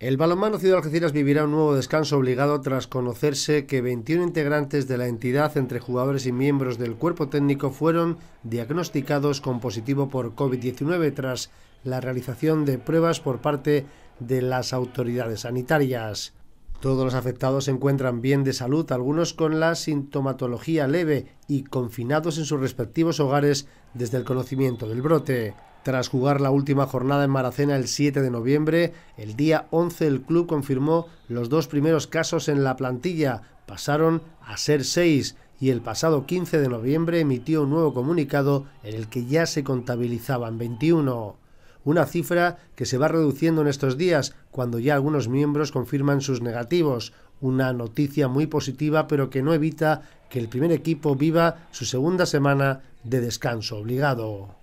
El balonmano Ciudad Algeciras vivirá un nuevo descanso obligado tras conocerse que 21 integrantes de la entidad entre jugadores y miembros del cuerpo técnico fueron diagnosticados con positivo por COVID-19 tras la realización de pruebas por parte de las autoridades sanitarias. Todos los afectados se encuentran bien de salud, algunos con la sintomatología leve y confinados en sus respectivos hogares desde el conocimiento del brote. Tras jugar la última jornada en Maracena el 7 de noviembre, el día 11 el club confirmó los dos primeros casos en la plantilla, pasaron a ser seis y el pasado 15 de noviembre emitió un nuevo comunicado en el que ya se contabilizaban 21. Una cifra que se va reduciendo en estos días, cuando ya algunos miembros confirman sus negativos. Una noticia muy positiva, pero que no evita que el primer equipo viva su segunda semana de descanso obligado.